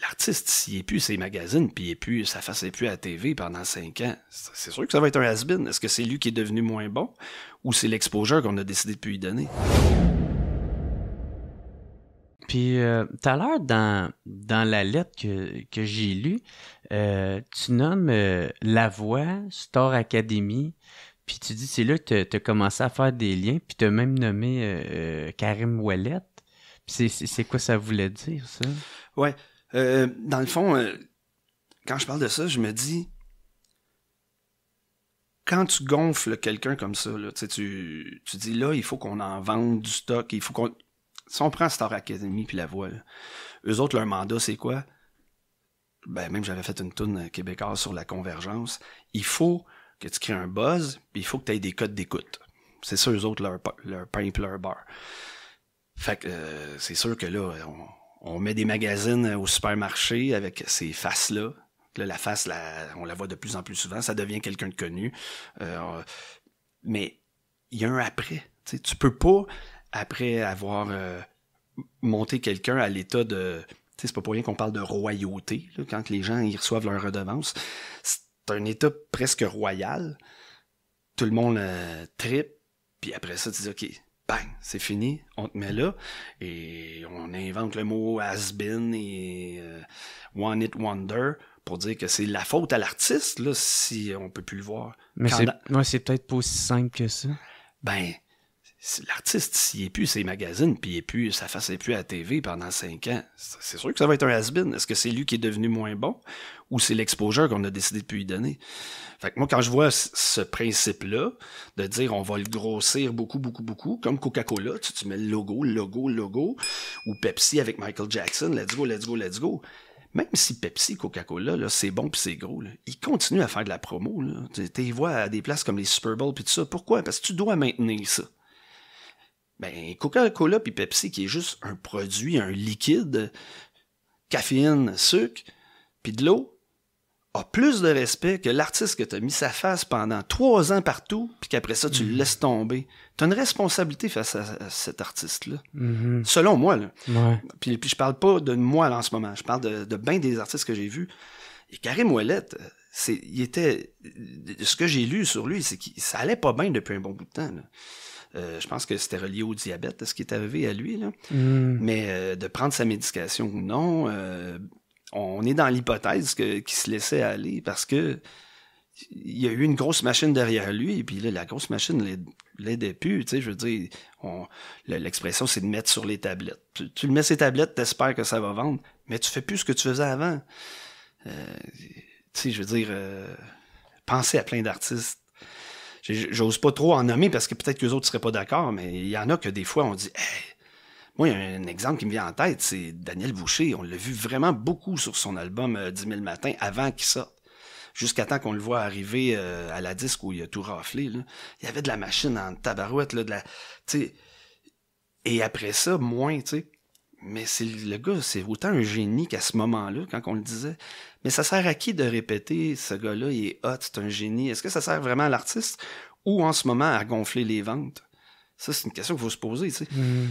l'artiste, s'il est plus ses magazines, puis il est plus, sa face n'est plus à la TV pendant cinq ans, c'est sûr que ça va être un has-been. Est-ce que c'est lui qui est devenu moins bon ou c'est l'exposure qu'on a décidé de lui donner? Puis euh, tout à l'heure, dans, dans la lettre que, j'ai lue, euh, tu nommes euh, La Voix, Star Academy, puis tu dis c'est là que tu as commencé à faire des liens, puis tu as même nommé Karim Ouellet. Puis c'est quoi ça voulait dire, ça? Ouais. Euh, dans le fond, euh, quand je parle de ça, je me dis, quand tu gonfles quelqu'un comme ça, là, tu, tu dis là, il faut qu'on en vende du stock, il faut qu'on. Si on prend Star Academy puis la voix, eux autres, leur mandat, c'est quoi? Ben, même j'avais fait une tourne euh, québécoise sur la convergence. Il faut que tu crées un buzz, puis il faut que tu aies des codes d'écoute. C'est ça, eux autres, leur, leur pain leur bar. Fait c'est sûr que là, on, on met des magazines euh, au supermarché avec ces faces-là. la face, là on la voit de plus en plus souvent, ça devient quelqu'un de connu. Euh, mais il y a un après. Tu tu peux pas, après avoir euh, monté quelqu'un à l'état de... C'est pas pour rien qu'on parle de royauté, quand les gens y reçoivent leur redevance. C'est un état presque royal. Tout le monde tripe, puis après ça, tu dis, OK, c'est fini, on te met là, et on invente le mot has-been et euh, one it wonder pour dire que c'est la faute à l'artiste là si on peut plus le voir. Mais c'est peut-être pas aussi simple que ça. Ben, l'artiste, s'il est plus ses magazines, puis est plus, sa face n'est plus à la TV pendant cinq ans, c'est sûr que ça va être un has-been. Est-ce que c'est lui qui est devenu moins bon ou c'est l'exposure qu'on a décidé de lui donner? Fait que moi, quand je vois ce principe-là, de dire on va le grossir beaucoup, beaucoup, beaucoup, comme Coca-Cola, tu, mets le logo, logo, logo, ou Pepsi avec Michael Jackson, let's go, let's go, let's go. Même si Pepsi, Coca-Cola, c'est bon puis c'est gros, il ils continuent à faire de la promo. Tu les vois à des places comme les Super Bowl puis tout ça. Pourquoi? Parce que tu dois maintenir ça. Ben, Coca-Cola puis Pepsi, qui est juste un produit, un liquide, caféine, sucre, puis de l'eau, a plus de respect que l'artiste que tu as mis sa face pendant trois ans partout, puis qu'après ça, tu le mhm. laisses tomber. Tu as une responsabilité face à, cet artiste-là. Mhm. Selon moi. Là. Puis, je parle pas de moi là, en ce moment. Je parle de, de bien des artistes que j'ai vus. Et Karim Ouellet, euh, c'est, il était, ce que j'ai lu sur lui, c'est qu'il ça allait pas bien depuis un bon bout de temps. Euh, je pense que c'était relié au diabète, ce qui est arrivé à lui. Là. Hmm. Mais euh, de prendre sa médication ou non, euh, on est dans l'hypothèse qu'il se laissait aller parce que il y a eu une grosse machine derrière lui, et puis là, la grosse machine l'aidait plus, tu sais, je veux dire, l'expression, c'est de mettre sur les tablettes. Tu, le mets sur les tablettes, espères que ça va vendre, mais tu fais plus ce que tu faisais avant. je veux dire, penser à plein d'artistes J'ose pas trop en nommer parce que peut-être que les autres seraient pas d'accord, mais il y en a que des fois on dit moi, il y a un exemple qui me vient en tête, c'est Daniel Boucher. On l'a vu vraiment beaucoup sur son album euh, Dix 000 matins avant qu'il sorte. Jusqu'à temps qu'on le voit arriver euh, à la disque où il a tout raflé. Il y avait de la machine en tabarouette, là, de la. Et après ça, moins, tu sais. Mais le gars, c'est autant un génie qu'à ce moment-là, quand on le disait. Mais ça sert à qui de répéter ce gars-là il est hot, c'est un génie? Est-ce que ça sert vraiment à l'artiste ou en ce moment à gonfler les ventes? Ça, c'est une question qu'il faut se poser, mm.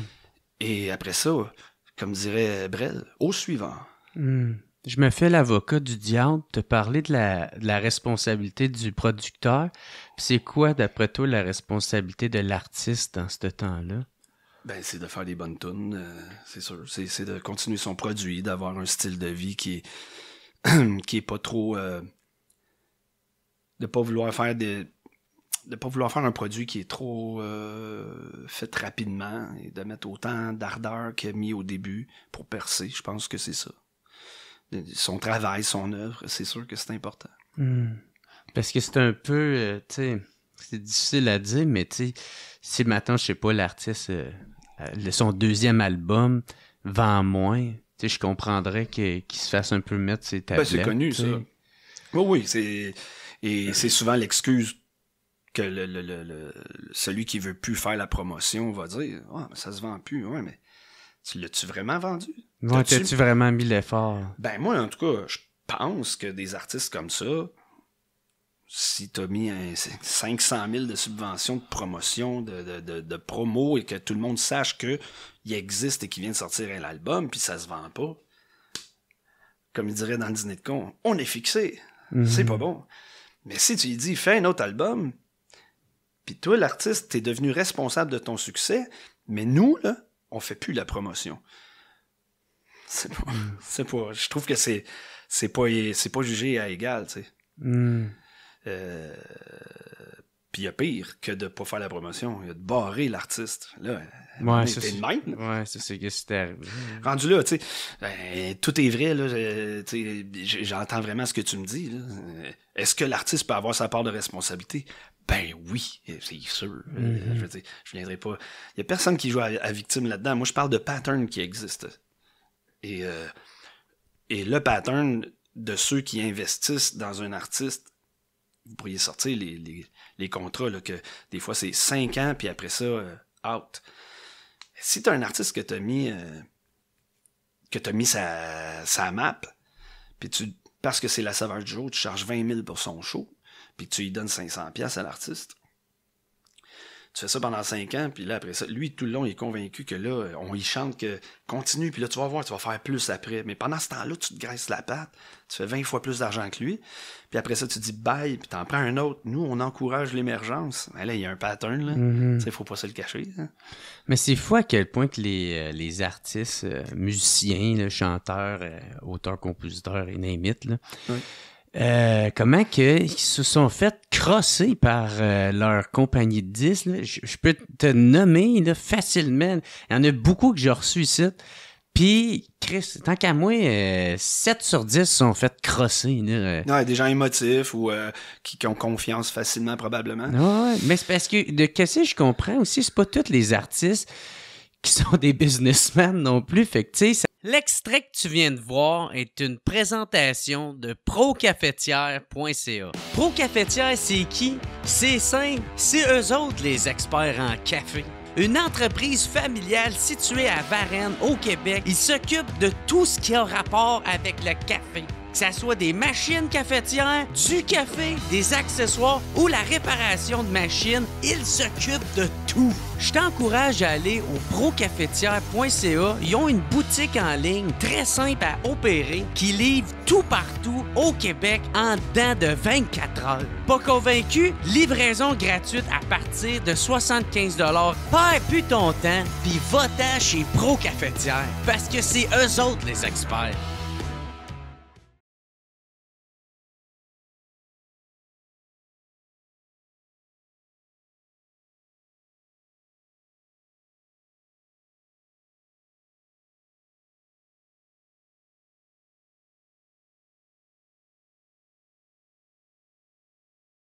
Et après ça, comme dirait Brel, au suivant. Mm. Je me fais l'avocat du diable, te parler de la, de la responsabilité du producteur. C'est quoi, d'après toi, la responsabilité de l'artiste dans ce temps-là? Ben, c'est de faire des bonnes tunes, euh, c'est sûr. C'est, de continuer son produit, d'avoir un style de vie qui est, qui est pas trop. Euh, de pas vouloir faire des. De pas vouloir faire un produit qui est trop euh, fait rapidement et de mettre autant d'ardeur qu'il a mis au début pour percer. Je pense que c'est ça. Son travail, son œuvre, c'est sûr que c'est important. Hmm. Parce que c'est un peu. tu sais, c'est difficile à dire, mais tu sais, si maintenant, je sais pas, l'artiste euh, son deuxième album vend moins, je comprendrais qu'il se fasse un peu mettre ses ben, tablettes. c'est connu, ça. Oui, oui, c'est. Et c'est souvent l'excuse que le, celui qui veut plus faire la promotion va dire Ah, oh, ça se vend plus, ouais, mais tu l'as-tu vraiment vendu? tu vraiment mis l'effort? Ben moi, en tout cas, je pense que des artistes comme ça, si tu as mis 500 000 de subventions, de promotion, de, de, promo et que tout le monde sache qu'il existe et qu'il vient de sortir un album, puis ça se vend pas, comme il dirait dans le dîner de con, on est fixé. Mhm. C'est pas bon. Mais si tu lui dis, fais un autre album, puis toi, l'artiste, t'es devenu responsable de ton succès, mais nous, là, on fait plus la promotion. C'est pas, mhm. je trouve que c'est, c'est pas, pas jugé à égal, tu sais. Mhm. Euh, puis il pire que de pas faire la promotion, il y a de barrer l'artiste. Là, ouais, c'est même. Ouais, c'est ce qui Rendu là, tu sais, ben, tout est vrai, là, euh, j'entends vraiment ce que tu me dis. Euh, est-ce que l'artiste peut avoir sa part de responsabilité? Ben oui, euh, c'est sûr. Mm-hmm. Je veux je viendrai pas. Il y a personne qui joue à, victime là-dedans. Moi, je parle de pattern qui existe. Et, et le pattern de ceux qui investissent dans un artiste vous pourriez sortir les, les, contrats, que des fois c'est 5 ans, puis après ça, euh, out. Si tu un artiste que tu as mis, euh, que as mis sa, map, puis tu, parce que c'est la saveur du jour, tu charges 20 000 pour son show, puis tu lui donnes 500 pièces à l'artiste, tu fais ça pendant cinq ans, puis là, après ça, lui, tout le long, il est convaincu que là, on y chante que continue, puis là, tu vas voir, tu vas faire plus après. Mais pendant ce temps-là, tu te graisses la patte, tu fais 20 fois plus d'argent que lui, puis après ça, tu dis bye, puis t'en prends un autre. Nous, on encourage l'émergence. Là, il y a un pattern, là. Mm-hmm. Il ne faut pas se le cacher. Hein. Mais c'est fou à quel point que les, euh, artistes, euh, musiciens, chanteurs, euh, auteurs, compositeurs et némites, là, euh, comment qu'ils se sont fait crosser par euh, leur compagnie de 10? Je, peux te nommer facilement. Il y en a beaucoup que j'ai reçus ici. Puis, Chris, tant qu'à moi, 7 euh, sur 10 sont fait crosser. Non, des gens émotifs ou qui, ont confiance facilement, probablement. mais c'est parce que, de qu'est-ce que je comprends aussi, c'est pas tous les artistes qui sont des businessmen non plus. Fait que, tu sais, L'extrait que tu viens de voir est une présentation de procafetière.ca. Procafetière, c'est qui? C'est simple, c'est eux autres les experts en café. Une entreprise familiale située à Varennes, au Québec, ils s'occupent de tout ce qui a rapport avec le café que ce soit des machines cafetières, du café, des accessoires ou la réparation de machines, ils s'occupent de tout. Je t'encourage à aller au procafetière.ca. Ils ont une boutique en ligne très simple à opérer qui livre tout partout au Québec en dedans de 24 heures. Pas convaincu? Livraison gratuite à partir de 75 Pas plus ton temps, puis va-t'en chez Pro parce que c'est eux autres les experts.